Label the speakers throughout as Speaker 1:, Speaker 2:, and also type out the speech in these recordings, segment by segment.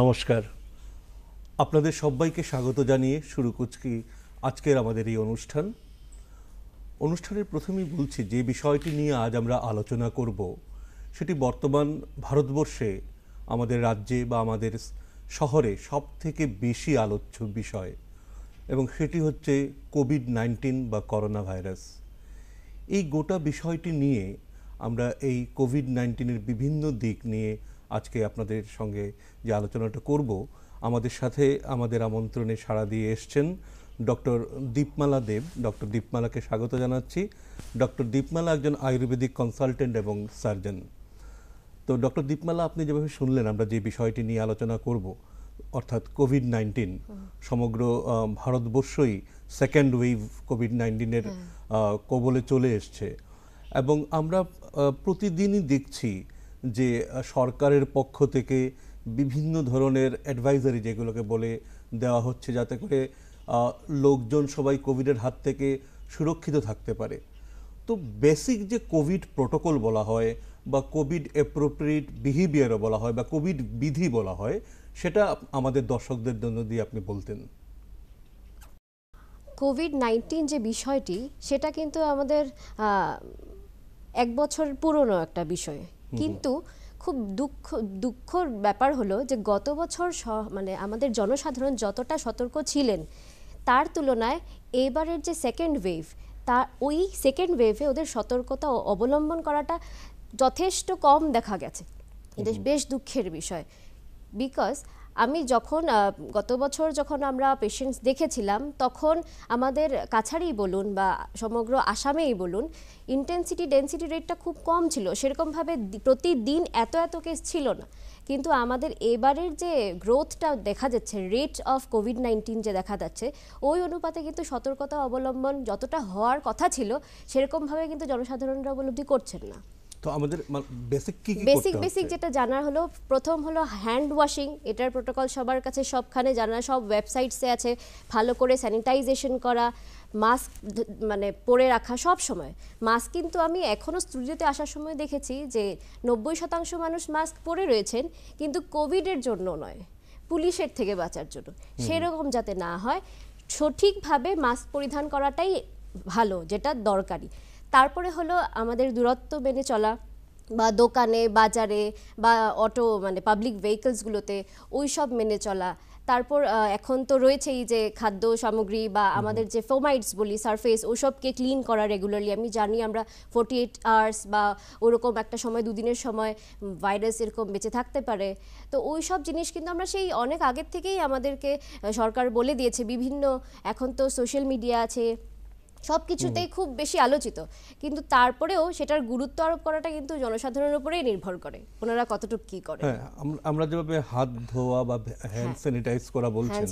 Speaker 1: নমস্কার আপনাদের সবাইকে স্বাগত জানিয়ে শুরু করছি আজকের আমাদের এই অনুষ্ঠান অনুষ্ঠানের প্রথমেই বলছি যে বিষয়টি নিয়ে আজ আমরা আলোচনা করব সেটি বর্তমান ভারতবর্ষে আমাদের রাজ্যে বা আমাদের শহরে সব থেকে বেশি আলোচ্য বিষয় এবং সেটি হচ্ছে কোভিড নাইন্টিন বা করোনা ভাইরাস এই গোটা বিষয়টি নিয়ে আমরা এই কোভিড নাইন্টিনের বিভিন্ন দিক নিয়ে আজকে আপনাদের সঙ্গে যে আলোচনাটা করব আমাদের সাথে আমাদের আমন্ত্রণে সাড়া দিয়ে এসছেন ডক্টর দীপমালা দেব ডক্টর দীপমালাকে স্বাগত জানাচ্ছি ডক্টর দীপমালা একজন আয়ুর্বেদিক কনসালটেন্ট এবং সার্জন তো ডক্টর দীপমালা আপনি যেভাবে শুনলেন আমরা যে বিষয়টি নিয়ে আলোচনা করব অর্থাৎ কোভিড নাইন্টিন সমগ্র ভারতবর্ষই সেকেন্ড ওয়েভ কোভিড নাইন্টিনের কবলে চলে এসছে এবং আমরা প্রতিদিনই দেখছি যে সরকারের পক্ষ থেকে বিভিন্ন ধরনের অ্যাডভাইজারি যেগুলোকে বলে দেওয়া হচ্ছে যাতে করে লোকজন সবাই কোভিডের হাত থেকে সুরক্ষিত থাকতে পারে তো বেসিক যে কোভিড প্রোটোকল বলা হয় বা কোভিড অ্যাপ্রোপ্রিয়েট বিহেভিয়ারও বলা হয় বা কোভিড বিধি বলা হয় সেটা আমাদের দর্শকদের জন্য দিয়ে আপনি বলতেন
Speaker 2: কোভিড নাইন্টিন যে বিষয়টি সেটা কিন্তু আমাদের এক বছর পুরনো একটা বিষয় কিন্তু খুব দুঃখ দুঃখর ব্যাপার হলো যে গত বছর মানে আমাদের জনসাধারণ যতটা সতর্ক ছিলেন তার তুলনায় এবারের যে সেকেন্ড ওয়েভ তা ওই সেকেন্ড ওয়েভে ওদের সতর্কতা অবলম্বন করাটা যথেষ্ট কম দেখা গেছে এটা বেশ দুঃখের বিষয় বিকজ আমি যখন গত বছর যখন আমরা পেশেন্টস দেখেছিলাম তখন আমাদের কাছাড়েই বলুন বা সমগ্র আসামেই বলুন ইন্টেন্সিটি ডেন্সিটি রেটটা খুব কম ছিল সেরকমভাবে প্রতিদিন এত এত কেস ছিল না কিন্তু আমাদের এবারের যে গ্রোথটা দেখা যাচ্ছে রেট অফ কোভিড নাইন্টিন যে দেখা যাচ্ছে ওই অনুপাতে কিন্তু সতর্কতা অবলম্বন যতটা হওয়ার কথা ছিল সেরকমভাবে কিন্তু জনসাধারণরা উপলব্ধি করছেন না
Speaker 1: তো আমাদের বেসিক কি কি বেসিক বেসিক যেটা
Speaker 2: জানার হলো প্রথম হলো হ্যান্ড ওয়াশিং এটার প্রোটোকল সবার কাছে সবখানে জানা সব ওয়েবসাইটসে আছে ভালো করে স্যানিটাইজেশন করা মাস্ক মানে পরে রাখা সব সময় মাস্ক কিন্তু আমি এখনও স্টুডিওতে আসার সময় দেখেছি যে নব্বই শতাংশ মানুষ মাস্ক পরে রয়েছেন কিন্তু কোভিডের জন্য নয় পুলিশের থেকে বাঁচার জন্য সেরকম যাতে না হয় সঠিকভাবে মাস্ক পরিধান করাটাই ভালো যেটা দরকারি তারপরে হলো আমাদের দূরত্ব মেনে চলা বা দোকানে বাজারে বা অটো মানে পাবলিক ভেহিকলসগুলোতে ওই সব মেনে চলা তারপর এখন তো রয়েছেই যে খাদ্য সামগ্রী বা আমাদের যে ফোমাইটস বলি সারফেস ওসবকে ক্লিন করা রেগুলারলি আমি জানি আমরা ফোর্টি এইট আওয়ার্স বা ওরকম একটা সময় দুদিনের সময় ভাইরাস এরকম বেঁচে থাকতে পারে তো ওই সব জিনিস কিন্তু আমরা সেই অনেক আগের থেকেই আমাদেরকে সরকার বলে দিয়েছে বিভিন্ন এখন তো সোশ্যাল মিডিয়া আছে সব কিছুতেই খুব বেশি আলোচিত কিন্তু তারপরেও সেটার গুরুত্ব আরোপ করাটা কিন্তু জনসাধারণের উপরেই নির্ভর করে ওনারা কতটুকু কি করে হ্যাঁ,
Speaker 1: আমরা যেভাবে হাত ধোয়া বা হ্যান্ড স্যানিটাইজ করা বলছেন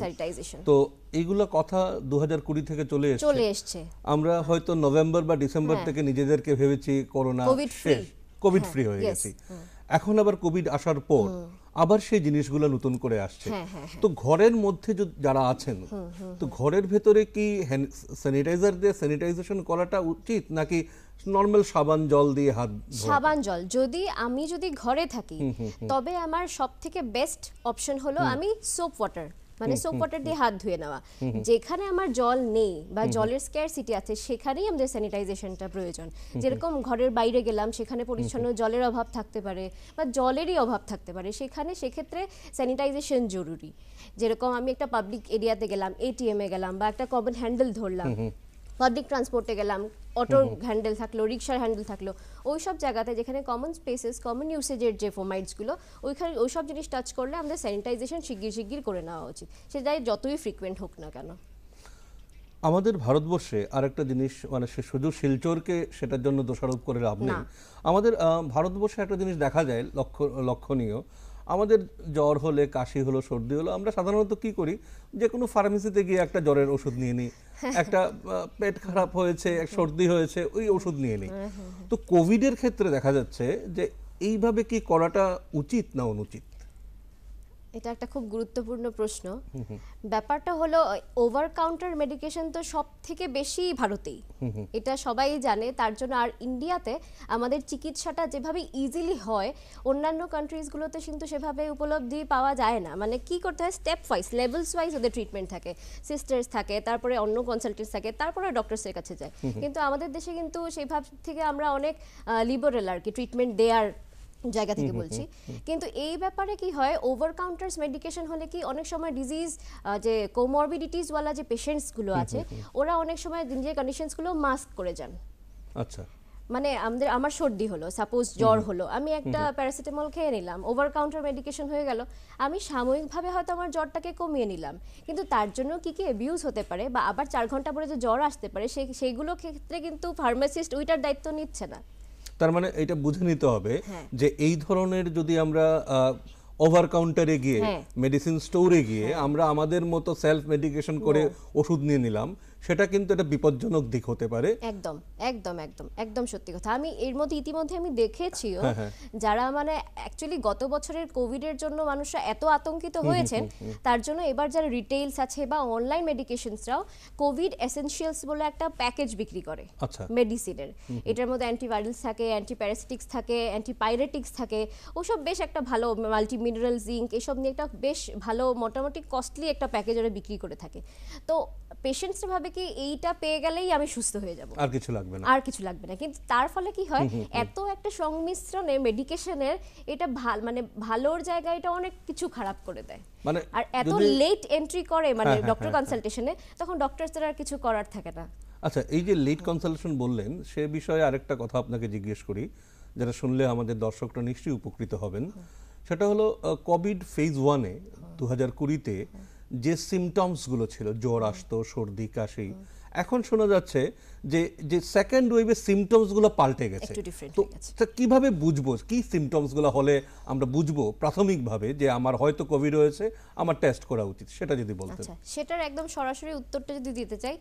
Speaker 1: তো এইগুলো কথা দু থেকে চলে এসছে চলে এসছে আমরা হয়তো নভেম্বর বা ডিসেম্বর হ্যাঁ। থেকে নিজেদেরকে ভেবেছি corona COVID free
Speaker 2: COVID free হয়ে গেছি
Speaker 1: এখন আবার কোভিড আসার পর আবার সেই জিনিসগুলো নতুন করে আসছে হ্যাঁ, হ্যাঁ, হ্যাঁ। তো ঘরের মধ্যে যারা আছেন তো ঘরের ভেতরে কি স্যানিটাইজার দিয়ে স্যানিটাইজেশন করাটা উচিত নাকি নর্মাল সাবান জল দিয়ে হাত সাবান
Speaker 2: জল যদি আমি যদি ঘরে থাকি তবে আমার সব থেকে বেস্ট অপশন হলো আমি সোপ ওয়াটার মানে সোপ ওয়াটার দিয়ে হাত ধুয়ে নেওয়া যেখানে আমার জল নেই বা জলের সিটি আছে সেখানেই আমাদের স্যানিটাইজেশনটা প্রয়োজন যেরকম ঘরের বাইরে গেলাম সেখানে পরিচ্ছন্ন জলের অভাব থাকতে পারে বা জলেরই অভাব থাকতে পারে সেখানে সেক্ষেত্রে স্যানিটাইজেশন জরুরি যেরকম আমি একটা পাবলিক এরিয়াতে গেলাম এটিএমে গেলাম বা একটা কমন হ্যান্ডেল ধরলাম পাবলিক ট্রান্সপোর্টে গেলাম অটোর হ্যান্ডেল থাকলো রিক্সার হ্যান্ডেল থাকলো ওই সব জায়গাতে যেখানে কমন স্পেসেস কমন ইউসেজের যে ফোমাইটসগুলো ওইখানে ওই সব জিনিস টাচ করলে আমাদের স্যানিটাইজেশন শিগগির শিগগির করে নেওয়া উচিত সেটাই যতই ফ্রিকুয়েন্ট হোক না কেন
Speaker 1: আমাদের ভারতবর্ষে আরেকটা জিনিস মানে সে শুধু শিলচরকে সেটার জন্য দোষারোপ করে লাভ নেই আমাদের ভারতবর্ষে একটা জিনিস দেখা যায় লক্ষ্য লক্ষণীয় আমাদের জ্বর হলে কাশি হলো সর্দি হলো আমরা সাধারণত কি করি যে কোনো ফার্মেসিতে গিয়ে একটা জ্বরের ওষুধ নিয়ে নিই একটা পেট খারাপ হয়েছে এক সর্দি হয়েছে ওই ওষুধ নিয়ে নিই তো কোভিডের ক্ষেত্রে দেখা যাচ্ছে যে এইভাবে কি করাটা উচিত না অনুচিত
Speaker 2: এটা একটা খুব গুরুত্বপূর্ণ প্রশ্ন ব্যাপারটা হলো ওভার কাউন্টার মেডিকেশন তো সব থেকে বেশি ভারতেই এটা সবাই জানে তার জন্য আর ইন্ডিয়াতে আমাদের চিকিৎসাটা যেভাবে ইজিলি হয় অন্যান্য কান্ট্রিজগুলোতে কিন্তু সেভাবে উপলব্ধি পাওয়া যায় না মানে কি করতে হয় স্টেপ ওয়াইজ লেভেলস ওয়াইজ ওদের ট্রিটমেন্ট থাকে সিস্টার্স থাকে তারপরে অন্য কনসালটেন্টস থাকে তারপরে ডক্টরসের কাছে যায় কিন্তু আমাদের দেশে কিন্তু সেই থেকে আমরা অনেক লিবারেল আর কি ট্রিটমেন্ট দেয়ার জায়গা থেকে বলছি কিন্তু এই ব্যাপারে কি হয় ওভার কাউন্টার্স মেডিকেশন হলে কি অনেক সময় ডিজিজ যে কোমরবিডিটিস ওয়ালা যে গুলো আছে ওরা অনেক সময় নিজের গুলো মাস্ক করে যান আচ্ছা মানে আমাদের আমার সর্দি হলো সাপোজ জ্বর হলো আমি একটা প্যারাসিটামল খেয়ে নিলাম ওভার কাউন্টার মেডিকেশন হয়ে গেল আমি সাময়িকভাবে হয়তো আমার জ্বরটাকে কমিয়ে নিলাম কিন্তু তার জন্য কি কি অ্যাবিউজ হতে পারে বা আবার চার ঘন্টা পরে যে জ্বর আসতে পারে সেই সেইগুলো ক্ষেত্রে কিন্তু ফার্মাসিস্ট ওইটার দায়িত্ব নিচ্ছে না
Speaker 1: তার মানে এটা বুঝে নিতে হবে হ্যাঁ। যে এই ধরনের যদি আমরা ওভার কাউন্টারে গিয়ে মেডিসিন হ্যাঁ। স্টোরে গিয়ে হ্যাঁ। আমরা আমাদের মতো সেলফ মেডিকেশন করে ওষুধ নিয়ে নিলাম সেটা কিন্তু একটা বিপজ্জনক দিক হতে পারে
Speaker 2: একদম একদম একদম একদম সত্যি কথা আমি এর মধ্যে ইতিমধ্যে আমি দেখেছিও হ্যাঁ, হ্যাঁ। যারা মানে অ্যাকচুয়ালি গত বছরের কোভিডের জন্য মানুষরা এত আতঙ্কিত হয়েছেন তার জন্য এবার যারা রিটেইলস আছে বা অনলাইন মেডিকেশনসরাও কোভিড এসেনশিয়ালস বলে একটা প্যাকেজ বিক্রি করে মেডিসিনের আচ্ছা। এটার মধ্যে অ্যান্টিভাইরালস থাকে অ্যান্টিপ্যারাসিটিক্স থাকে অ্যান্টিপাইরেটিক্স থাকে ওসব বেশ একটা ভালো মাল্টি মিনারেল জিঙ্ক এসব নিয়ে একটা বেশ ভালো মোটামুটি কস্টলি একটা প্যাকেজ ওরা বিক্রি করে থাকে তো পেশেন্টসরা ভাবে কি এইটা পেয়ে গেলেই আমি সুস্থ হয়ে যাব আর
Speaker 1: কিছু লাগবে না আর
Speaker 2: কিছু লাগবে না কিন্তু তার ফলে কি হয় এত একটা সংমিশ্রণে মেডিকেশনের এটা ভাল মানে ভালোর জায়গায় এটা অনেক কিছু খারাপ করে দেয় মানে আর এত লেট এন্ট্রি করে মানে ডক্টর হ্যাঁ, কনসালটেশনে হ্যাঁ, হ্যাঁ, তখন ডক্টরসদের আর কিছু করার থাকে না
Speaker 1: আচ্ছা এই যে লেট কনসালটেশন বললেন সে বিষয়ে আরেকটা কথা আপনাকে জিজ্ঞেস করি যেটা শুনলে আমাদের দর্শকরা নিশ্চয়ই উপকৃত হবেন সেটা হলো কোভিড ফেজ ওয়ানে দু হাজার কুড়িতে যে সিমটমসগুলো ছিল জ্বর আসতো সর্দি কাশি এখন শোনা যাচ্ছে যে যে সেকেন্ড ওয়েভের সিমটমসগুলো পাল্টে গেছে তো কিভাবে বুঝবো কি সিমটমসগুলো হলে আমরা বুঝবো প্রাথমিকভাবে যে আমার হয়তো কোভিড হয়েছে আমার টেস্ট করা উচিত সেটা যদি বলতে আচ্ছা,
Speaker 2: সেটার একদম সরাসরি উত্তরটা যদি দিতে চাই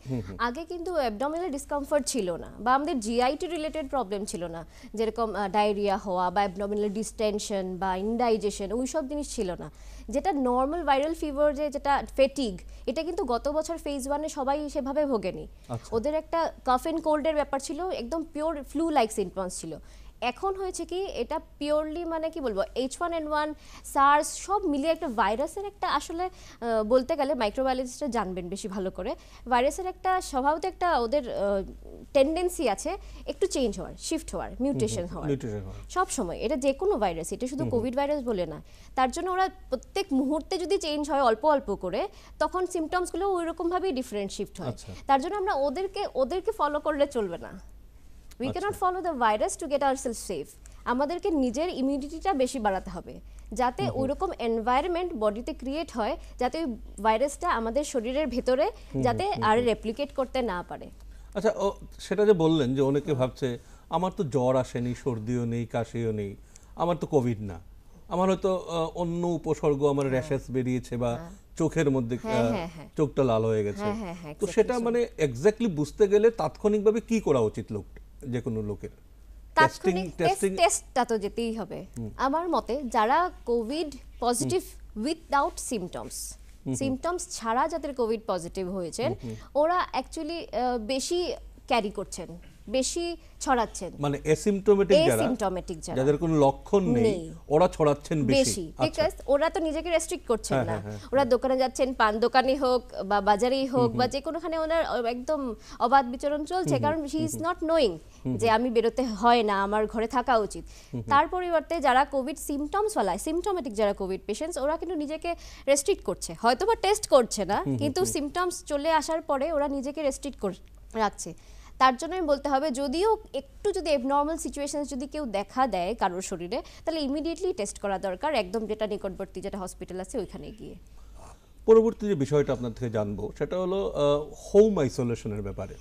Speaker 2: আগে কিন্তু অ্যাবডোমিনাল ডিসকমফর্ট ছিল না বা আমাদের জিআইটি রিলেটেড প্রবলেম ছিল না যেরকম ডায়রিয়া হওয়া বা অ্যাবডোমিনাল ডিস্টেনশন বা ইনডাইজেশন ওই সব জিনিস ছিল না যেটা নর্মাল ভাইরাল ফিভার যে যেটা ফেটিগ এটা কিন্তু গত বছর ফেজ ওয়ানে সবাই সেভাবে ভোগেনি আচ্ছা। ওদের একটা কফ এন্ড কোল্ডের ব্যাপার ছিল একদম পিওর ফ্লু লাইক সিম্পটমস ছিল এখন হয়েছে কি এটা পিওরলি মানে কি বলবো H one N one SARS সব মিলিয়ে একটা ভাইরাসের একটা আসলে বলতে গেলে মাইক্রোবায়োলজিস্টরা জানবেন বেশি ভালো করে ভাইরাসের একটা স্বভাবত একটা ওদের টেন্ডেন্সি আছে একটু চেঞ্জ হওয়ার শিফট হওয়ার মিউটেশন হওয়ার সব সময় এটা যে কোনো ভাইরাস এটা শুধু কোভিড ভাইরাস বলে না তার জন্য ওরা প্রত্যেক মুহূর্তে যদি চেঞ্জ হয় অল্প অল্প করে তখন সিমটমসগুলো ওই রকমভাবেই ডিফারেন্ট শিফট হয় আচ্ছা। তার জন্য আমরা ওদেরকে ওদেরকে ফলো করলে চলবে না we can't follow the virus to get our self safe আমাদেরকে নিজের ইমিউনিটিটা বেশি বাড়াতে হবে যাতে ওই রকম এনভায়রনমেন্ট বডিতে ক্রিয়েট হয় যাতে ওই ভাইরাসটা আমাদের শরীরের ভেতরে যাতে আর রেপ্লিকেট করতে না পারে
Speaker 1: আচ্ছা ও সেটা যে বললেন যে অনেকে ভাবছে আমার তো জ্বর আসেনি সর্দিও নেই কাশিও নেই আমার তো কোভিড না আমার হয়তো অন্য উপসর্গ আমার র্যাশেস বেরিয়েছে বা হ্যাঁ। চোখের মধ্যে হ্যাঁ, হ্যাঁ, চোখটা লাল হয়ে গেছে তো সেটা মানে এক্স্যাক্টলি বুঝতে গেলে তাৎক্ষণিকভাবে কি করা উচিত লোকটা যে কোনো লোকের তাৎক্ষণিক টেস্টটা
Speaker 2: তো যেতেই হবে আমার মতে যারা COVID positive without symptoms symptoms ছাড়া যাদের কোভিড পজিটিভ হয়েছেন ওরা অ্যাকচুয়ালি বেশি ক্যারি করছেন বেশি ছড়াচ্ছেন
Speaker 1: মানে অ্যাসিমটোমেটিক যারা অ্যাসিমটোমেটিক যারা যাদের কোনো লক্ষণ নেই ওরা ছড়াচ্ছেন বেশি বিকজ
Speaker 2: আচ্ছা। ওরা তো নিজেকে রেস্ট্রিক্ট করছেন হ্যাঁ, না হ্যাঁ, হ্যাঁ। ওরা দোকানে যাচ্ছেন পান দোকানে হোক বা বাজারেই হোক বা যে কোনোখানে ওনার একদম অবাধ বিচরণ চলছে কারণ হি ইজ নট নোয়িং যে আমি বেরোতে হয় না আমার ঘরে থাকা উচিত তার পরিবর্তে যারা কোভিড সিমটমস ওয়ালা সিমটোমেটিক যারা কোভিড পেশেন্টস ওরা কিন্তু নিজেকে রেস্ট্রিক্ট করছে হয়তো বা টেস্ট করছে না কিন্তু সিমটমস চলে আসার পরে ওরা নিজেকে রেস্ট্রিক্ট রাখছে তার জন্য আমি বলতে হবে যদিও একটু যদি এবনর্মাল সিচুয়েশন যদি কেউ দেখা দেয় কারোর শরীরে তাহলে ইমিডিয়েটলি টেস্ট করা দরকার একদম যেটা নিকটবর্তী যেটা হসপিটাল আছে ওইখানে গিয়ে
Speaker 1: পরবর্তী যে বিষয়টা আপনার থেকে জানবো সেটা হলো হোম আইসোলেশনের ব্যাপারে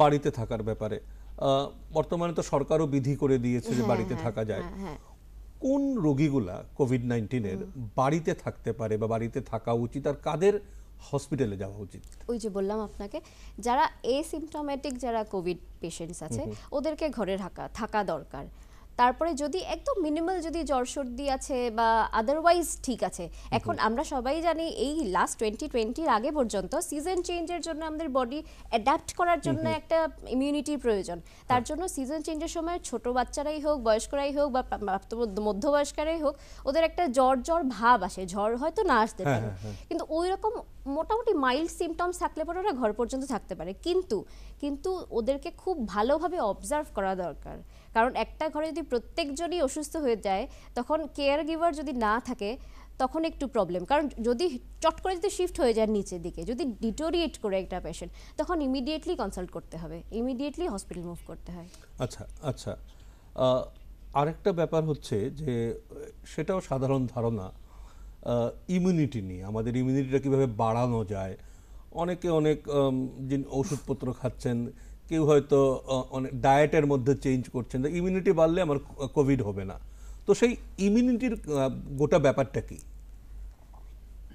Speaker 1: বাড়িতে থাকার ব্যাপারে বর্তমানে তো সরকারও বিধি করে দিয়েছে যে হ্যাঁ, বাড়িতে হ্যাঁ, থাকা যায় হ্যাঁ, কোন রোগীগুলা কোভিড নাইন্টিনের বাড়িতে থাকতে পারে বা বাড়িতে থাকা উচিত আর কাদের হসপিটালে যাওয়া উচিত
Speaker 2: ওই যে বললাম আপনাকে যারা এসিমটোম্যাটিক যারা কোভিড পেশেন্টস আছে ওদেরকে ঘরে থাকা থাকা দরকার তারপরে যদি একদম মিনিমাল যদি জ্বর সর্দি আছে বা আদারওয়াইজ ঠিক আছে এখন আমরা সবাই জানি এই লাস্ট টোয়েন্টি টোয়েন্টির আগে পর্যন্ত সিজন চেঞ্জের জন্য আমাদের বডি অ্যাডাপ্ট করার জন্য একটা ইমিউনিটি প্রয়োজন তার হ্যাঁ। জন্য সিজন চেঞ্জের সময় ছোট বাচ্চারাই হোক বয়স্করাই হোক বা প্রাপ্ত মধ্যবয়স্করাই হোক ওদের একটা জ্বর জ্বর ভাব আসে ঝড় হয়তো না আসতে হ্যাঁ, পারে হ্যাঁ, কিন্তু ওই রকম মোটামুটি মাইল্ড সিমটমস থাকলে পরে ওরা ঘর পর্যন্ত থাকতে পারে কিন্তু কিন্তু ওদেরকে খুব ভালোভাবে অবজার্ভ করা দরকার কারণ একটা ঘরে যদি প্রত্যেকজনই অসুস্থ হয়ে যায় তখন কেয়ার গিভার যদি না থাকে তখন একটু প্রবলেম কারণ যদি চট করে যদি শিফট হয়ে যায় নিচের দিকে যদি ডিটোরিয়েট করে একটা পেশেন্ট তখন ইমিডিয়েটলি কনসাল্ট করতে হবে ইমিডিয়েটলি হসপিটাল মুভ করতে হয়
Speaker 1: আচ্ছা আচ্ছা আরেকটা ব্যাপার হচ্ছে যে সেটাও সাধারণ ধারণা ইমিউনিটি নিয়ে আমাদের ইমিউনিটিটা কীভাবে বাড়ানো যায় অনেকে অনেক যিনি ওষুধপত্র খাচ্ছেন কেউ হয়তো অনেক ডায়েটের মধ্যে চেঞ্জ করছেন যে ইমিউনিটি বাড়লে আমার কোভিড হবে না তো সেই ইমিউনিটির গোটা ব্যাপারটা কি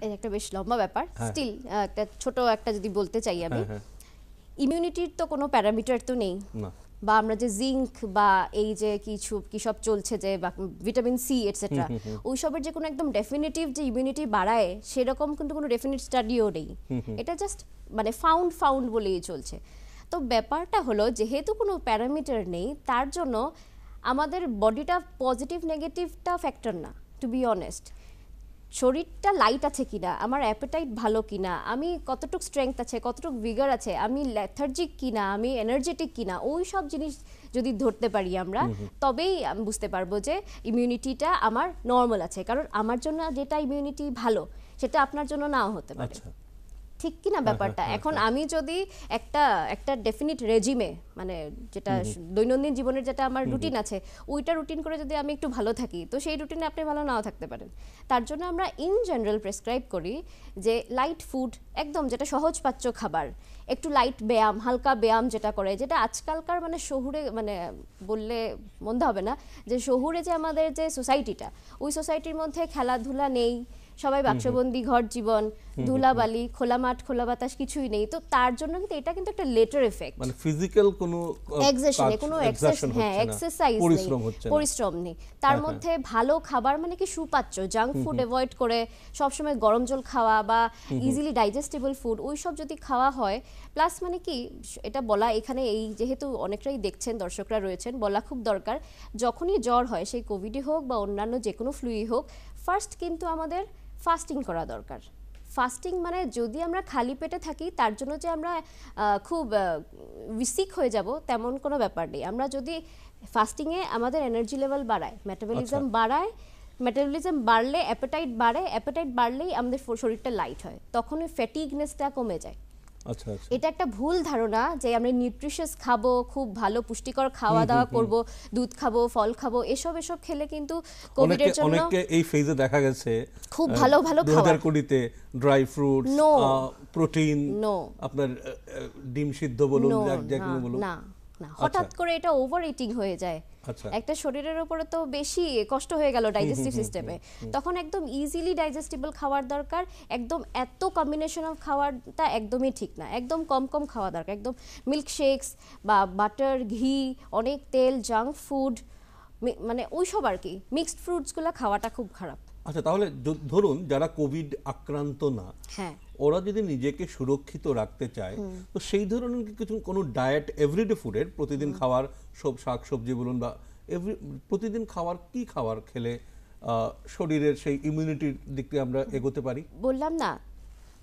Speaker 2: এটা একটা বেশ লম্বা ব্যাপার স্টিল হ্যাঁ। একটা ছোট একটা যদি বলতে চাই আমি ইমিউনিটির হ্যাঁ, হ্যাঁ। তো কোনো প্যারামিটার তো নেই বা আমরা যে জিঙ্ক বা এই যে কিছু কি সব চলছে যে ভিটামিন সি এটসেট্রা ওইসবের যে কোনো একদম ডেফিনেটিভ যে ইমিউনিটি বাড়ায় সেরকম কিন্তু কোনো ডেফিনেট স্টাডিও নেই এটা জাস্ট মানে ফাউন্ড ফাউন্ড বলেই চলছে তো ব্যাপারটা হলো যেহেতু কোনো প্যারামিটার নেই তার জন্য আমাদের বডিটা পজিটিভ নেগেটিভটা ফ্যাক্টর না টু বি অনেস্ট শরীরটা লাইট আছে কিনা আমার অ্যাপেটাইট ভালো কিনা আমি কতটুক স্ট্রেংথ আছে কতটুকু ভিগার আছে আমি ল্যাথার্জিক কিনা আমি এনার্জেটিক কিনা ওই সব জিনিস যদি ধরতে পারি আমরা তবেই আমি বুঝতে পারবো যে ইমিউনিটিটা আমার নর্মাল আছে কারণ আমার জন্য যেটা ইমিউনিটি ভালো সেটা আপনার জন্য নাও হতে পারে আচ্ছা। ঠিক কি না হ্যাঁ, হ্যাঁ, ব্যাপারটা হ্যাঁ, এখন আমি যদি একটা একটা ডেফিনিট রেজিমে মানে যেটা দৈনন্দিন জীবনের যেটা আমার রুটিন আছে ওইটা রুটিন করে যদি আমি একটু ভালো থাকি তো সেই রুটিনে আপনি ভালো নাও থাকতে পারেন তার জন্য আমরা ইন জেনারেল প্রেসক্রাইব করি যে লাইট ফুড একদম যেটা পাচ্য খাবার একটু লাইট ব্যায়াম হালকা ব্যায়াম যেটা করে যেটা আজকালকার মানে শহুরে মানে বললে মন্দ হবে না যে শহুরে যে আমাদের যে সোসাইটিটা ওই সোসাইটির মধ্যে খেলাধুলা নেই সবাই বাক্সবন্দি ঘর জীবন ধুলাবালি খোলা মাঠ খোলা বাতাস কিছুই নেই তো তার জন্য কিন্তু এটা কিন্তু একটা লেটার এফেক্ট
Speaker 1: মানে ফিজিক্যাল কোনো এক্সেশনে কোনো হ্যাঁ এক্সারসাইজ পরিশ্রম হচ্ছে পরিশ্রম
Speaker 2: নেই তার হ্যাঁ, হ্যাঁ। মধ্যে ভালো খাবার মানে কি সুপাচ্য জাঙ্ক ফুড অ্যাভয়েড করে সবসময় গরম জল খাওয়া বা ইজিলি ডাইজেস্টেবল ফুড ওই সব যদি খাওয়া হয় প্লাস মানে কি এটা বলা এখানে এই যেহেতু অনেকটাই দেখছেন দর্শকরা রয়েছেন বলা খুব দরকার যখনই জ্বর হয় সেই কোভিডই হোক বা অন্যান্য যে কোনো ফ্লুই হোক ফার্স্ট কিন্তু আমাদের ফাস্টিং করা দরকার ফাস্টিং মানে যদি আমরা খালি পেটে থাকি তার জন্য যে আমরা খুব সিক হয়ে যাব তেমন কোনো ব্যাপার নেই আমরা যদি ফাস্টিংয়ে আমাদের এনার্জি লেভেল বাড়ায় মেটাবলিজম আচ্ছা। বাড়ায় মেটাবলিজম বাড়লে অ্যাপেটাইট বাড়ে অ্যাপেটাইট বাড়লেই আমাদের শরীরটা লাইট হয় তখন ফ্যাটিগনেসটা কমে যায় আচ্ছা, আচ্ছা। এটা একটা ভুল ধারণা যে আমরা নিউট্রিশিয়াস খাবো খুব ভালো পুষ্টিকর খাওয়া দাওয়া করব দুধ খাবো ফল খাবো এসব এসব খেলে কিন্তু কোভিড এর জন্য অনেকে
Speaker 1: এই ফেজে দেখা গেছে খুব ভালো ভালো খাবার 2020 ড্রাই ফ্রুটস প্রোটিন আপনার ডিম সিদ্ধ বলুন বলুন না
Speaker 2: না হঠাৎ আচ্ছা। করে এটা ওভার ইটিং হয়ে যায় আচ্ছা। একটা শরীরের উপরে তো বেশি কষ্ট হয়ে গেল ডাইজেস্টিভ সিস্টেমে তখন একদম ইজিলি ডাইজেস্টিবল খাওয়ার দরকার একদম এত কম্বিনেশন অফ খাওয়ারটা একদমই ঠিক না একদম কম কম খাওয়া দরকার একদম মিল্কশেকস বা বাটার ঘি অনেক তেল জাঙ্ক ফুড মানে ওইসব আর কি মিক্সড ফ্রুটসগুলো খাওয়াটা খুব খারাপ
Speaker 1: আচ্ছা তাহলে ধরুন যারা কোভিড আক্রান্ত না হ্যাঁ। ওরা যদি নিজেকে সুরক্ষিত রাখতে চায় তো সেই ধরনের কিছু কোনো ডায়েট এভরিডে ফুডের প্রতিদিন খাওয়ার সব শাক সবজি বলুন বা এভরি প্রতিদিন খাওয়ার কি খাবার খেলে শরীরের সেই ইমিউনিটির দিক আমরা এগোতে পারি
Speaker 2: বললাম না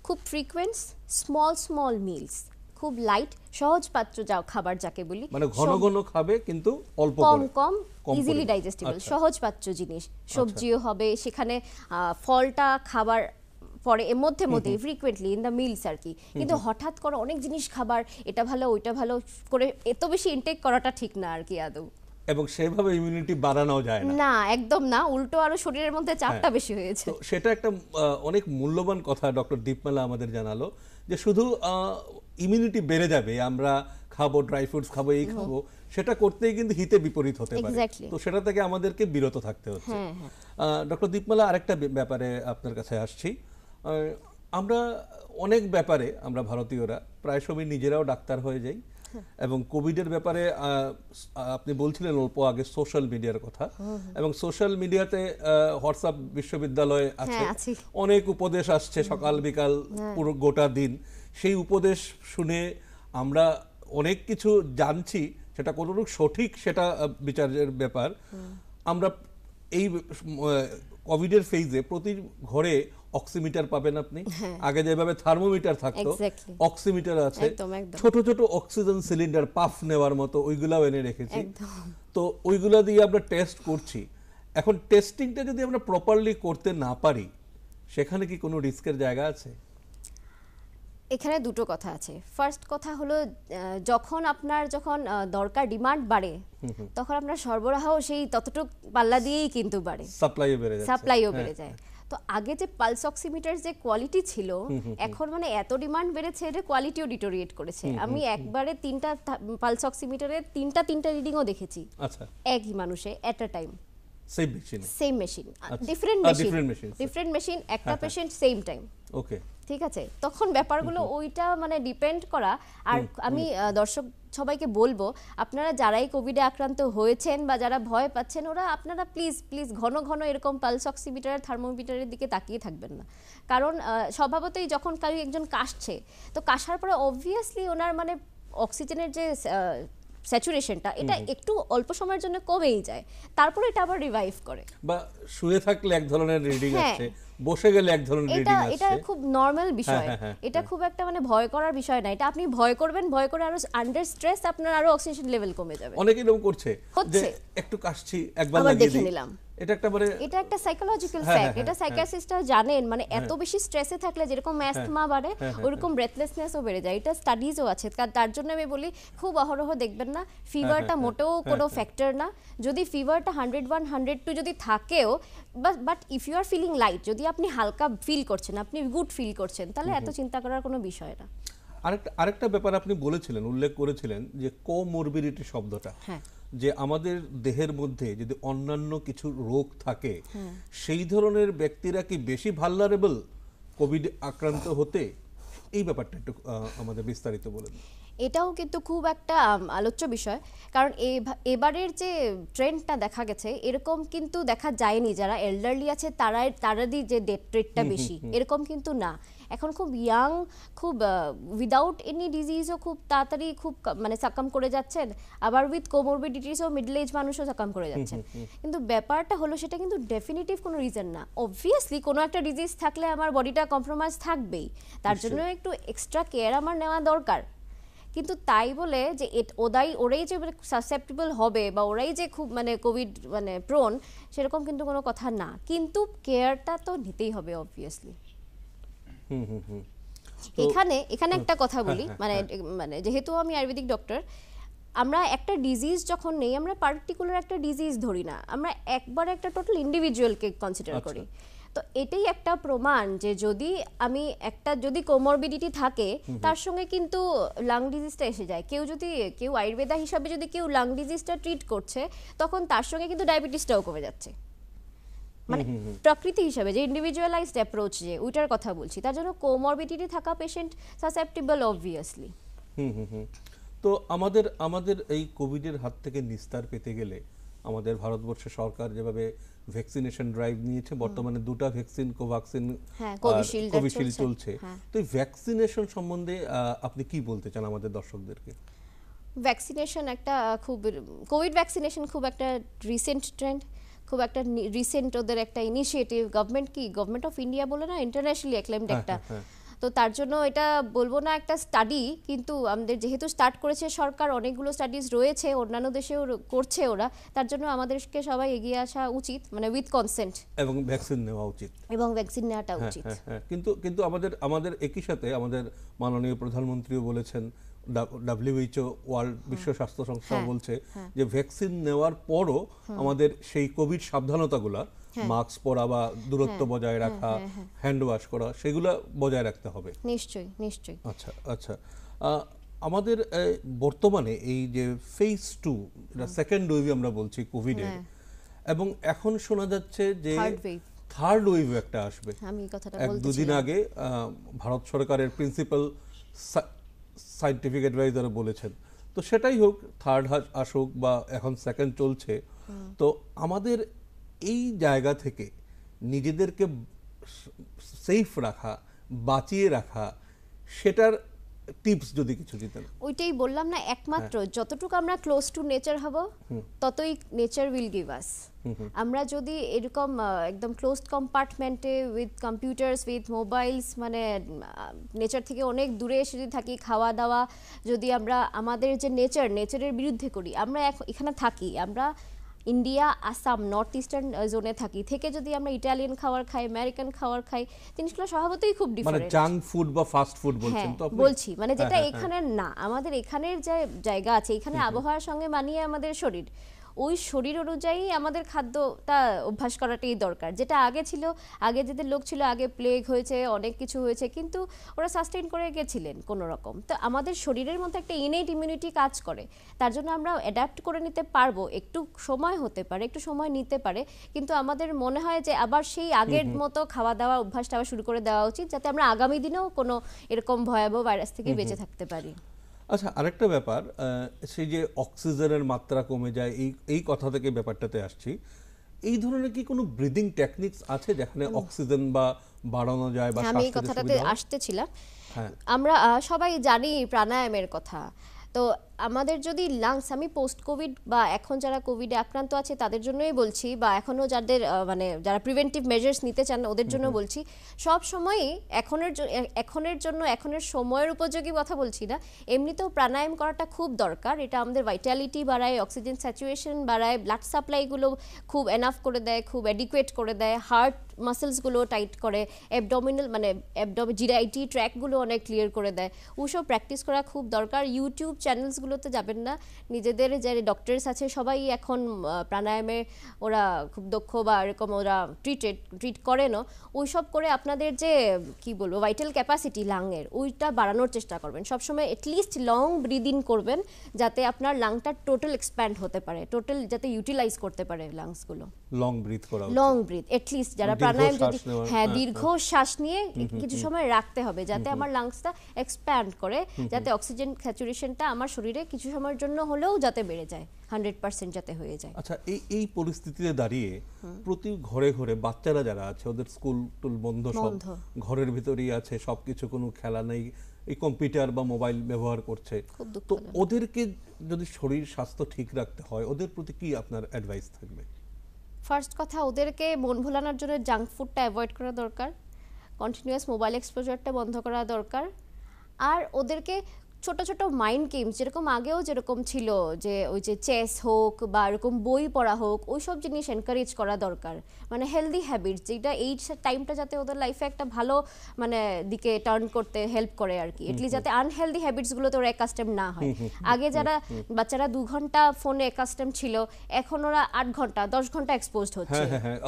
Speaker 2: খুব ফ্রিকোয়েন্স স্মল স্মল মিলস খুব লাইট সহজ পাত্র যা খাবার যাকে বলি মানে ঘন ঘন
Speaker 1: খাবে কিন্তু অল্প কম
Speaker 2: কম ইজিলি ডাইজেস্টেবল আচ্ছা। সহজ পাত্র জিনিস আচ্ছা। সবজিও হবে সেখানে ফলটা খাবার পরে এর মধ্যে মধ্যে ফ্রিকুয়েন্টলি ইন দ্য মিলস আর কি কিন্তু হঠাৎ করে অনেক জিনিস খাবার এটা ভালো ওইটা ভালো করে এত বেশি ইনটেক করাটা ঠিক না আর কি আদৌ
Speaker 1: এবং সেভাবে ইমিউনিটি বাড়ানো যায় না
Speaker 2: না একদম না উল্টো আরো শরীরের মধ্যে হ্যাঁ। চাপটা বেশি হয়েছে
Speaker 1: সেটা একটা অনেক মূল্যবান কথা ডক্টর দীপমালা আমাদের জানালো যে শুধু ইমিউনিটি বেড়ে যাবে আমরা খাবো ড্রাই ফ্রুটস খাবো এই খাবো সেটা করতেই কিন্তু হিতে বিপরীত হতে পারে তো সেটা থেকে আমাদেরকে বিরত থাকতে হচ্ছে হ্যাঁ, হ্যাঁ। ডক্টর দীপমালা আরেকটা ব্যাপারে আপনার কাছে আসছি আমরা অনেক ব্যাপারে আমরা ভারতীয়রা প্রায় সবই নিজেরাও ডাক্তার হয়ে যাই হ্যাঁ। এবং কোভিডের ব্যাপারে আপনি বলছিলেন অল্প আগে সোশ্যাল মিডিয়ার কথা এবং সোশ্যাল মিডিয়াতে হোয়াটসঅ্যাপ বিশ্ববিদ্যালয়ে আছে অনেক উপদেশ আসছে সকাল বিকাল পুরো গোটা দিন সেই উপদেশ শুনে আমরা অনেক কিছু জানছি সেটা কোনরূপ সঠিক সেটা বিচারের ব্যাপার আমরা এই কোভিডের ফেজে প্রতি ঘরে অক্সিমিটার পাবেন আপনি হ্যাঁ। আগে যেভাবে থার্মোমিটার থাকতো অক্সিমিটার আছে ছোট ছোট অক্সিজেন সিলিন্ডার পাফ নেওয়ার মতো ওইগুলাও এনে রেখেছি তো ওইগুলা দিয়ে আমরা টেস্ট করছি এখন টেস্টিংটা যদি আমরা প্রপারলি করতে না পারি সেখানে কি কোনো রিস্কের জায়গা আছে
Speaker 2: এখানে দুটো কথা আছে ফার্স্ট কথা হলো যখন আপনার যখন দরকার ডিমান্ড বাড়ে তখন আপনার সরবরাহ সেই ততটুকু পাল্লা দিয়েই কিন্তু বাড়ে
Speaker 1: সাপ্লাইও হ্যাঁ, বেড়ে যায় সাপ্লাইও বেড়ে যায়
Speaker 2: তো আগে যে পালস অক্সিমিটার যে কোয়ালিটি ছিল এখন মানে এত ডিমান্ড বেড়েছে এটা কোয়ালিটিও ডিটোরিয়েট করেছে আমি একবারে তিনটা পালস অক্সিমিটারের তিনটা তিনটা রিডিংও দেখেছি আচ্ছা একই মানুষে at a time same machine same machine different machine different machine একটা পেশেন্ট সেম টাইম ওকে ঠিক আছে তখন ব্যাপারগুলো ওইটা মানে ডিপেন্ড করা আর আমি দর্শক সবাইকে বলবো আপনারা যারাই কোভিডে আক্রান্ত হয়েছেন বা যারা ভয় পাচ্ছেন ওরা আপনারা প্লিজ প্লিজ ঘন ঘন এরকম পালস অক্সিমিটার থার্মোমিটারের দিকে তাকিয়ে থাকবেন না কারণ স্বভাবতই যখন কারি একজন কাশছে তো কাশার পরে অবভিয়াসলি ওনার মানে অক্সিজেনের যে স্যাচুরেশনটা এটা একটু অল্প সময়ের জন্য কমেই যায় তারপরে এটা আবার রিভাইভ করে
Speaker 1: বা শুয়ে থাকলে এক ধরনের রিডিং হ্যাঁ। আছে বসে গেলে এক ধরনের এটা এটা খুব
Speaker 2: নরমাল হ্যাঁ, বিষয় হ্যাঁ, হ্যাঁ, এটা খুব একটা মানে ভয় করার বিষয় না এটা আপনি ভয় করবেন ভয় করে আরো আন্ডার স্ট্রেস আপনার আরো অক্সিজেন লেভেল কমে যাবে
Speaker 1: অনেকেই এরকম করছে যে একটু কাশছি একবার লাগিয়ে দিলাম এটা একটা মানে
Speaker 2: এটা একটা সাইকোলজিক্যাল ফ্যাক্ট এটা সাইকিয়াট্রিস্টরা হ্যাঁ। জানেন মানে এত হ্যাঁ। বেশি স্ট্রেসে থাকলে যেরকম অ্যাস্থমা হ্যাঁ, বাড়ে ওরকম ব্রেথলেসনেসও বেড়ে যায় এটা স্টাডিজও আছে তার জন্য আমি বলি খুব অহরহ দেখবেন না ফিভারটা মোটেও কোনো ফ্যাক্টর না যদি ফিভারটা হান্ড্রেড ওয়ান হান্ড্রেড টু যদি থাকেও but if you are feeling light যদি আপনি হালকা ফিল করছেন আপনি গুড ফিল করছেন তাহলে এত চিন্তা করার কোনো বিষয় না
Speaker 1: আরেকটা আরেকটা ব্যাপার আপনি বলেছিলেন উল্লেখ করেছিলেন যে কোমরবিডিটি শব্দটা হ্যাঁ। যে আমাদের দেহের মধ্যে যদি অন্যান্য কিছু রোগ থাকে হ্যাঁ। সেই ধরনের ব্যক্তিরা কি বেশি ভাল্লারেবল কোভিড আক্রান্ত হতে এই ব্যাপারটা একটু আমাদের বিস্তারিত বলে দিন
Speaker 2: এটাও কিন্তু খুব একটা আলোচ্য বিষয় কারণ এবারের যে ট্রেন্ডটা দেখা গেছে এরকম কিন্তু দেখা যায়নি যারা এল্ডারলি আছে তারা তারারই যে ডেথ রেটটা বেশি এরকম কিন্তু না এখন খুব ইয়াং খুব উইদাউট এনি ডিজিজও খুব তাড়াতাড়ি খুব মানে সাকাম করে যাচ্ছেন আবার উইথ কোমরবিডিটিসও মিডল এজ মানুষও সাকাম করে যাচ্ছেন কিন্তু ব্যাপারটা হলো সেটা কিন্তু ডেফিনিটিভ কোনো রিজন না অবভিয়াসলি কোনো একটা ডিজিজ থাকলে আমার বডিটা কম্প্রোমাইজ থাকবেই তার জন্য একটু এক্সট্রা কেয়ার আমার নেওয়া দরকার কিন্তু তাই বলে যে ওদাই ওরাই যে সাসেপ্টেবল হবে বা ওরাই যে খুব মানে কোভিড মানে প্রোন সেরকম কিন্তু কোনো কথা না কিন্তু কেয়ারটা তো নিতেই হবে অবভিয়াসলি এখানে এখানে একটা কথা হ্যাঁ, বলি হ্যাঁ, মানে হ্যাঁ। মানে যেহেতু আমি আয়ুর্বেদিক ডক্টর আমরা একটা ডিজিজ যখন নেই আমরা পার্টিকুলার একটা ডিজিজ ধরি না আমরা একবার একটা টোটাল ইন্ডিভিজুয়ালকে কনসিডার করি তো এটাই একটা প্রমাণ যে যদি আমি একটা যদি কোমরবিডিটি থাকে তার সঙ্গে কিন্তু লাং ডিজিজটা এসে যায় কেউ যদি কেউ আয়ুর্বেদা হিসাবে যদি কেউ লাং ডিজিজটা ট্রিট করছে তখন তার সঙ্গে কিন্তু ডায়াবেটিসটাও কমে যাচ্ছে মানে প্রকৃতি হিসাবে যে ইন্ডিভিজুয়ালাইজড অ্যাপ্রোচ যে ওইটার কথা বলছি তার জন্য কোমরবিডিটি থাকা patient susceptible obviously hmm hmm
Speaker 1: তো আমাদের আমাদের এই কোভিডের হাত থেকে নিস্তার পেতে গেলে আমাদের ভারতবর্ষ সরকার যেভাবে ভ্যাকসিনেশন ড্রাইভ নিয়েছে বর্তমানে দুটো ভ্যাকসিন কোভ্যাক্সিন কোভিশিল্ড চলছে হ্যাঁ। তো এই ভ্যাকসিনেশন সম্বন্ধে আপনি কি বলতে চান আমাদের দর্শকদেরকে
Speaker 2: ভ্যাকসিনেশন একটা খুব কোভিড ভ্যাকসিনেশন খুব একটা রিসেন্ট ট্রেন্ড খুব একটা রিসেন্ট ওদের একটা ইনিশিয়েটিভ গভর্নমেন্ট কি গভর্নমেন্ট অফ ইন্ডিয়া বলে না ইন্টারন্যাশনালি অ্যাক্লেমড একটা হ্যাঁ, হ্যাঁ। তো তার জন্য এটা বলবো না একটা স্টাডি কিন্তু আমাদের যেহেতু স্টার্ট করেছে সরকার অনেকগুলো স্টাডিজ রয়েছে অন্যান্য দেশেও করছে ওরা তার জন্য আমাদেরকে সবাই এগিয়ে আসা উচিত মানে উইথ কনসেন্ট
Speaker 1: এবং ভ্যাকসিন নেওয়া উচিত
Speaker 2: এবং ভ্যাকসিন নেওয়াটা হ্যাঁ, উচিত
Speaker 1: হ্যাঁ, হ্যাঁ, কিন্তু কিন্তু আমাদের আমাদের একই সাথে আমাদের মাননীয় প্রধানমন্ত্রীও বলেছেন ডাব্লিউএইচও ওয়ার্ল্ড বিশ্ব স্বাস্থ্য সংস্থা বলছে যে ভ্যাকসিন নেওয়ার পরও আমাদের সেই কোভিড সাবধানতাগুলা হ্যাঁ। মাস্ক পরা বা দূরত্ব হ্যাঁ, বজায় হ্যাঁ, রাখা হ্যান্ড ওয়াশ করা সেগুলো বজায় রাখতে হবে
Speaker 2: নিশ্চয়ই নিশ্চয়ই
Speaker 1: আচ্ছা আচ্ছা আমাদের বর্তমানে এই যে ফেজ টু এটা সেকেন্ড ওয়েভ আমরা বলছি কোভিডে এবং এখন শোনা যাচ্ছে যে থার্ড ওয়েভ একটা আসবে এক দুদিন আগে ভারত সরকারের প্রিন্সিপাল সাইন্টিফিক অ্যাডভাইজার বলেছেন তো সেটাই হোক থার্ড আসুক বা এখন সেকেন্ড চলছে তো আমাদের এই জায়গা থেকে নিজেদেরকে সেফ রাখা বাঁচিয়ে রাখা সেটার টিপস যদি কিছু দিতেন
Speaker 2: ওইটাই বললাম না একমাত্র হ্যাঁ। যতটুকু আমরা ক্লোজ টু নেচার হব ততই নেচার উইল গিভ আস আমরা যদি এরকম একদম ক্লোজ কম্পার্টমেন্টে উইথ কম্পিউটার্স উইথ মোবাইলস মানে নেচার থেকে অনেক দূরে এসে যদি থাকি খাওয়া দাওয়া যদি আমরা আমাদের যে নেচার নেচারের বিরুদ্ধে করি আমরা এখানে থাকি আমরা ইন্ডিয়া আসাম নর্থ ইস্টার্ন জোনে থাকি থেকে যদি আমরা ইটালিয়ান খাবার খাই আমেরিকান খাবার খাই জিনিসগুলো স্বভাবতই খুব ডিফারেন্ট মানে জাঙ্ক
Speaker 1: ফুড বা ফাস্ট ফুড বলছেন হ্যাঁ, তো বলছি মানে হ্যাঁ, যেটা হ্যাঁ, এখানে
Speaker 2: না আমাদের এখানের যে জায়গা আছে এখানে আবহাওয়ার সঙ্গে মানিয়ে আমাদের শরীর ওই শরীর অনুযায়ী আমাদের খাদ্যটা অভ্যাস করাটাই দরকার যেটা আগে ছিল আগে যেদের লোক ছিল আগে প্লেগ হয়েছে অনেক কিছু হয়েছে কিন্তু ওরা সাস্টেন করে গেছিলেন কোনো রকম তো আমাদের শরীরের মধ্যে একটা ইনেট ইমিউনিটি কাজ করে তার জন্য আমরা অ্যাডাপ্ট করে নিতে পারবো একটু সময় হতে পারে একটু সময় নিতে পারে কিন্তু আমাদের মনে হয় যে আবার সেই আগের মতো খাওয়া দাওয়া অভ্যাসটা আবার শুরু করে দেওয়া উচিত যাতে আমরা আগামী দিনেও কোনো এরকম ভয়াবহ ভাইরাস থেকে বেঁচে থাকতে পারি
Speaker 1: আচ্ছা আরেকটা ব্যাপার সেই যে অক্সিজেনের মাত্রা কমে যায় এই এই কথা থেকে ব্যাপারটাতে আসছি এই ধরনের কি কোনো ব্রিদিং টেকনিক্স আছে যেখানে অক্সিজেন বা বাড়ানো যায় বা হ্যাঁ, আমি এই কথাটাতে
Speaker 2: আসতেছিলাম হ্যাঁ। আমরা সবাই জানি প্রাণায়ামের কথা তো আমাদের যদি লাংস আমি পোস্ট কোভিড বা এখন যারা কোভিডে আক্রান্ত আছে তাদের জন্যই বলছি বা এখনও যাদের মানে যারা প্রিভেন্টিভ মেজার্স নিতে চান ওদের জন্য বলছি সব সময়ই এখনের এখনের জন্য এখনের সময়ের উপযোগী কথা বলছি না এমনিতেও প্রাণায়াম করাটা খুব দরকার এটা আমাদের ভাইটালিটি বাড়ায় অক্সিজেন স্যাচুয়েশন বাড়ায় ব্লাড সাপ্লাইগুলো খুব এনাফ করে দেয় খুব অ্যাডিকুয়েট করে দেয় হার্ট মাসেলসগুলো টাইট করে অ্যাবডোমিনাল মানে অ্যাবডোমি জিরাইটি ট্র্যাকগুলো অনেক ক্লিয়ার করে দেয় ওসব প্র্যাকটিস করা খুব দরকার ইউটিউব চ্যানেলসগুলো হাসপাতালগুলোতে যাবেন না নিজেদের যে ডক্টরস আছে সবাই এখন প্রাণায়ামে ওরা খুব দক্ষ বা এরকম ওরা ট্রিটেড ট্রিট করে না ওই সব করে আপনাদের যে কি বলবো ভাইটাল ক্যাপাসিটি লাংয়ের ওইটা বাড়ানোর চেষ্টা করবেন সবসময় এটলিস্ট লং ব্রিদিন করবেন যাতে আপনার লাংটা টোটাল এক্সপ্যান্ড হতে পারে টোটাল যাতে ইউটিলাইজ করতে পারে লাংসগুলো
Speaker 1: লং ব্রিথ করা লং
Speaker 2: ব্রিথ এটলিস্ট যারা প্রাণায়াম যদি হ্যাঁ, হ্যাঁ, হ্যাঁ। দীর্ঘ শ্বাস নিয়ে কিছু সময় রাখতে হবে যাতে আমার লাংসটা এক্সপ্যান্ড করে যাতে অক্সিজেন স্যাচুরেশনটা আমার শরীরে বাইরে কিছু সময়ের জন্য হলেও যাতে বেড়ে যায় হান্ড্রেড পার্সেন্ট যাতে হয়ে যায়
Speaker 1: আচ্ছা এই এই পরিস্থিতিতে দাঁড়িয়ে প্রতি ঘরে ঘরে বাচ্চারা যারা আছে ওদের স্কুল টুল বন্ধ সব ঘরের ভিতরেই আছে সব কিছু কোনো খেলা নেই এই কম্পিউটার বা মোবাইল ব্যবহার করছে তো ওদেরকে যদি শরীর স্বাস্থ্য ঠিক রাখতে হয় ওদের প্রতি কি আপনার অ্যাডভাইস থাকবে
Speaker 2: ফার্স্ট কথা ওদেরকে মন ভোলানোর জন্য জাঙ্ক ফুডটা অ্যাভয়েড করা দরকার কন্টিনিউয়াস মোবাইল এক্সপোজারটা বন্ধ করা দরকার আর ওদেরকে ছোট ছোট মাইন্ড গেমস যেরকম আগেও যেরকম ছিল যে ওই যে চেস হোক বা এরকম বই পড়া হোক ওই সব জিনিস এনকারেজ করা দরকার মানে হেলদি হ্যাবিট যেটা এই টাইমটা যাতে ওদের লাইফে একটা ভালো মানে দিকে টার্ন করতে হেল্প করে আর কি এটলি যাতে আনহেলদি হ্যাবিটসগুলোতে ওরা একাস্টেম না হয় আগে যারা বাচ্চারা দু ঘন্টা ফোনে একাস্টেম ছিল এখন ওরা আট ঘন্টা দশ ঘন্টা এক্সপোজ হচ্ছে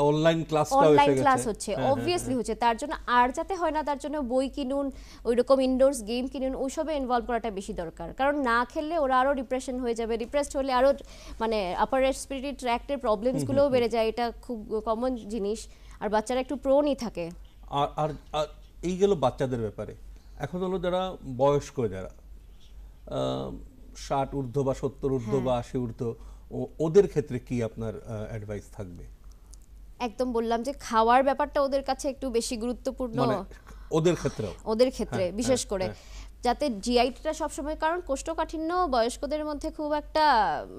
Speaker 1: অনলাইন ক্লাস অনলাইন ক্লাস হচ্ছে অবভিয়াসলি হ্যাঁ, হ্যাঁ, হ্যাঁ।
Speaker 2: হচ্ছে তার জন্য আর যাতে হয় না তার জন্য বই কিনুন ওই রকম ইনডোরস গেম কিনুন ওইসবে ইনভলভ করা করাটা বেশি দরকার কারণ না খেললে ওরা আরও ডিপ্রেশন হয়ে যাবে ডিপ্রেসড হলে আরও মানে আপার রেসপিরেটরি ট্র্যাক্টের প্রবলেমসগুলোও বেড়ে যায় এটা খুব কমন জিনিস আর বাচ্চারা একটু প্রোনই থাকে
Speaker 1: আর আর এই গেল বাচ্চাদের ব্যাপারে এখন হলো যারা বয়স্ক যারা ষাট ঊর্ধ্ব বা সত্তর ঊর্ধ্ব হ্যাঁ। বা আশি ঊর্ধ্ব ওদের ক্ষেত্রে কি আপনার অ্যাডভাইস থাকবে
Speaker 2: একদম বললাম যে খাওয়ার ব্যাপারটা ওদের কাছে একটু বেশি গুরুত্বপূর্ণ মানে ওদের ক্ষেত্রে ওদের হ্যাঁ, ক্ষেত্রে বিশেষ হ্যাঁ, করে যাতে জিআইটিটা সবসময় কারণ কোষ্ঠকাঠিন্য বয়স্কদের মধ্যে খুব একটা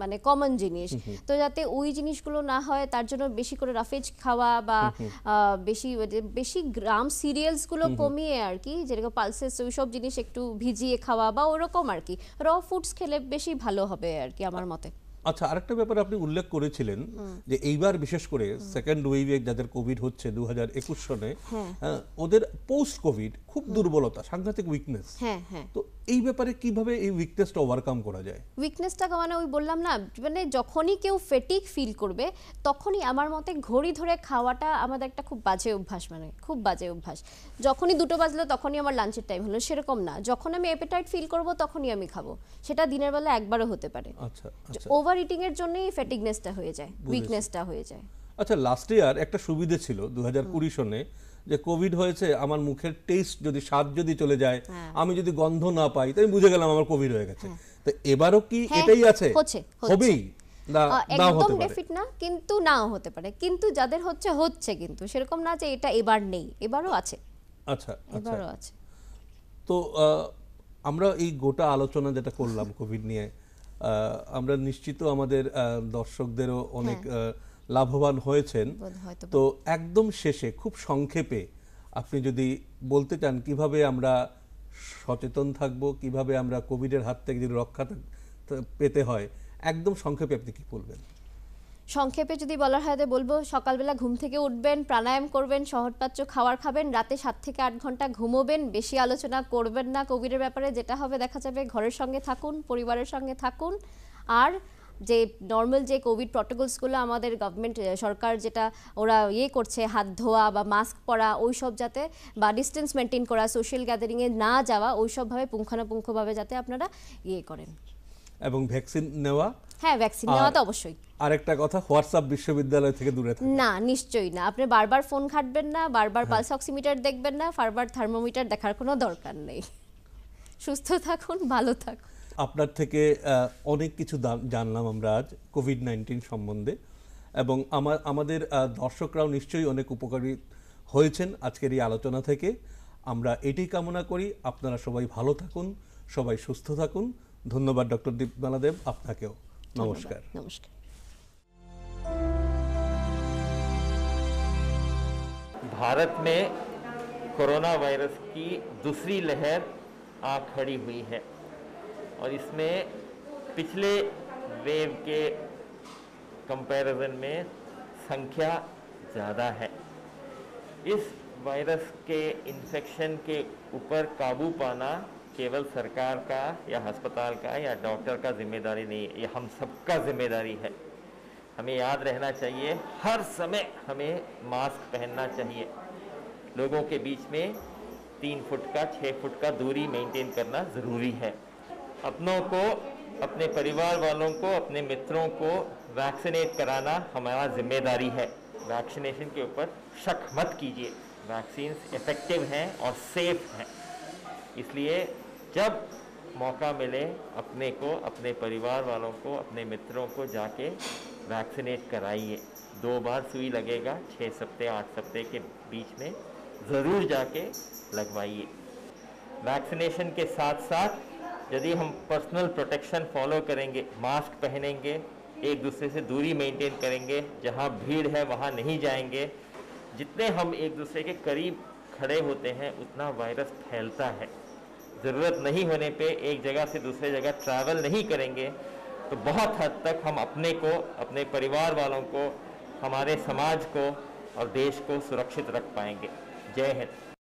Speaker 2: মানে কমন জিনিস তো যাতে ওই জিনিসগুলো না হয় তার জন্য বেশি করে রাফেজ খাওয়া বা বেশি বেশি গ্রাম সিরিয়ালসগুলো কমিয়ে আর কি যেরকম পালসেস ওইসব জিনিস একটু ভিজিয়ে খাওয়া বা ওরকম আর কি র ফুডস খেলে বেশি ভালো হবে আর কি আমার মতে
Speaker 1: আচ্ছা আরেকটা ব্যাপার আপনি উল্লেখ করেছিলেন যে এইবার বিশেষ করে সেকেন্ড ওয়েভে যাদের কোভিড হচ্ছে দু সনে হ্যাঁ। ওদের পোস্ট কোভিড খুব দুর্বলতা সাংঘাতিক উইকনেস হ্যাঁ হ্যাঁ তো এই ব্যাপারে কিভাবে এই উইকনেসটা ওভারকাম করা যায়
Speaker 2: উইকনেসটা মানে ওই বললাম না মানে যখনই কেউ ফেটিক ফিল করবে তখনই আমার মতে ঘড়ি ধরে খাওয়াটা আমাদের একটা খুব বাজে অভ্যাস মানে খুব বাজে অভ্যাস যখনই দুটো বাজলো তখনই আমার লাঞ্চের টাইম হলো সেরকম না যখন আমি অ্যাপেটাইট ফিল করব তখনই আমি খাবো সেটা দিনের বেলা একবারও হতে পারে আচ্ছা ওভার আচ্ছা। ইটিং এর জন্যই ফেটিকনেসটা হয়ে যায় উইকনেসটা হয়ে যায়
Speaker 1: আচ্ছা লাস্ট ইয়ার একটা সুবিধে ছিল দু সনে যে কোভিড হয়েছে আমার মুখের টেস্ট যদি স্বাদ যদি চলে যায় হ্যাঁ। আমি যদি গন্ধ না পাই তাই বুঝে গেলাম আমার কোভিড হয়ে গেছে হ্যাঁ। তো এবারও কি হ্যাঁ, এটাই আছে হবেই একদম ডেফিট
Speaker 2: না কিন্তু হতে পারে কিন্তু যাদের হচ্ছে হচ্ছে কিন্তু সেরকম না যে এটা এবার নেই এবারও আছে
Speaker 1: আচ্ছা, আচ্ছা। এবারও আছে তো আমরা এই গোটা আলোচনা যেটা করলাম কোভিড নিয়ে আমরা নিশ্চিত আমাদের দর্শকদেরও অনেক লাভবান হয়েছেন তো একদম শেষে খুব সংক্ষেপে আপনি যদি বলতে চান কিভাবে আমরা সচেতন থাকব কিভাবে আমরা কোভিডের হাত থেকে যদি রক্ষা পেতে হয় একদম সংক্ষেপে আপনি কি বলবেন
Speaker 2: সংক্ষেপে যদি বলা হয় বলবো সকালবেলা ঘুম থেকে উঠবেন প্রাণায়াম করবেন সহজপাচ্য খাবার খাবেন রাতে সাত থেকে আট ঘন্টা ঘুমোবেন বেশি আলোচনা করবেন না কোভিডের ব্যাপারে যেটা হবে দেখা যাবে ঘরের সঙ্গে থাকুন পরিবারের সঙ্গে থাকুন আর যে নর্মাল যে কোভিড প্রটোকলসগুলো আমাদের গভর্নমেন্ট সরকার যেটা ওরা ইয়ে করছে হাত ধোয়া বা মাস্ক পরা ওই সব যাতে বা ডিস্টেন্স মেনটেন করা সোশ্যাল গ্যাদারিংয়ে না যাওয়া ওই সবভাবে পুঙ্খানুপুঙ্খভাবে যাতে আপনারা ইয়ে করেন
Speaker 1: এবং ভ্যাকসিন নেওয়া
Speaker 2: হ্যাঁ ভ্যাকসিন নেওয়া তো অবশ্যই
Speaker 1: আরেকটা কথা হোয়াটসঅ্যাপ বিশ্ববিদ্যালয় থেকে দূরে থাকুন
Speaker 2: না নিশ্চয়ই না আপনি বারবার ফোন ঘাটবেন না বারবার পালস হ্যাঁ। অক্সিমিটার দেখবেন না বারবার থার্মোমিটার দেখার কোনো দরকার নেই সুস্থ থাকুন ভালো থাকুন
Speaker 1: আপনার থেকে অনেক কিছু জানলাম আমরা আজ কোভিড নাইন্টিন সম্বন্ধে এবং আমার আমাদের দর্শকরাও নিশ্চয়ই অনেক উপকারী হয়েছেন আজকের এই আলোচনা থেকে আমরা এটি কামনা করি আপনারা সবাই ভালো থাকুন সবাই সুস্থ থাকুন ধন্যবাদ ডক্টর দীপমালা দেব আপনাকেও নমস্কার
Speaker 2: নমস্কার
Speaker 3: ভারত में করোনা वायरस কি दूसरी लहर आ खड़ी हुई और इसमें पिछले वेव के कंपैरिजन में संख्या ज़्यादा है इस वायरस के इन्फेक्शन के ऊपर काबू पाना केवल सरकार का या अस्पताल का या डॉक्टर का जिम्मेदारी नहीं है ये हम सबका जिम्मेदारी है हमें याद रहना चाहिए हर समय हमें मास्क पहनना चाहिए लोगों के बीच में तीन फुट का छः फुट का दूरी मेंटेन करना ज़रूरी है अपनों को अपने परिवार वालों को अपने मित्रों को वैक्सीनेट कराना हमारा जिम्मेदारी है वैक्सीनेशन के ऊपर शक मत कीजिए वैक्सीन इफ़ेक्टिव हैं और सेफ हैं इसलिए जब मौका मिले अपने को अपने परिवार वालों को अपने मित्रों को जाके वैक्सीनेट कराइए दो बार सुई लगेगा छः सप्ते आठ सप्ते के बीच में ज़रूर जाके लगवाइए वैक्सीनेशन के साथ साथ यदि हम पर्सनल प्रोटेक्शन फॉलो करेंगे मास्क पहनेंगे एक दूसरे से दूरी मेंटेन करेंगे जहाँ भीड़ है वहाँ नहीं जाएंगे जितने हम एक दूसरे के करीब खड़े होते हैं उतना वायरस फैलता है ज़रूरत नहीं होने पे एक जगह से दूसरे जगह ट्रैवल नहीं करेंगे तो बहुत हद तक हम अपने को अपने परिवार वालों को हमारे समाज को और देश को सुरक्षित रख पाएंगे जय हिंद